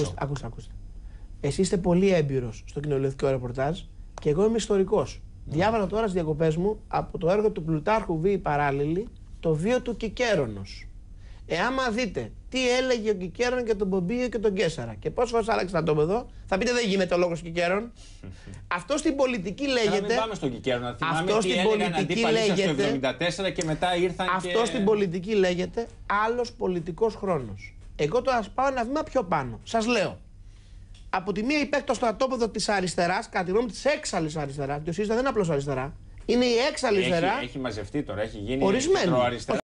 Ακούστε, ακούστε, ακούστε. είστε πολύ έμπειρος στο κοινοβουλευτικό ρεπορτάζ και εγώ είμαι ιστορικός. Ναι. Διάβανα τώρα στις διακοπές μου από το έργο του Πλουτάρχου Β. Παράλληλη το βίο του Κικέρονος. Ε, δείτε τι έλεγε ο Κικέρον για τον Πομπίο και τον Κέσσαρα και πόσες φορές άλλαξε πω εδώ, θα πείτε δεν γίνεται ο λόγος Κικέρον. Αυτό στην πολιτική λέγεται. Να πάμε στον Κικέρον, να θυμάμαι αυτό στην πολιτική λέγεται. 74 και μετά ήρθαν Αυτό στην πολιτική λέγεται άλλος πολιτικός χρόνος. Εγώ τώρα πάω ένα βήμα πιο πάνω. Σας λέω. Από τη μία υπέκτο στρατόπεδο της αριστεράς, κατά τη γνώμη της έξαλλης αριστεράς, και ο ΣΥΡΙΖΑ δεν είναι απλώ αριστερά, είναι η έξαλλη αριστερά. Έχει, έχει μαζευτεί τώρα, έχει γίνει. Ορισμένη.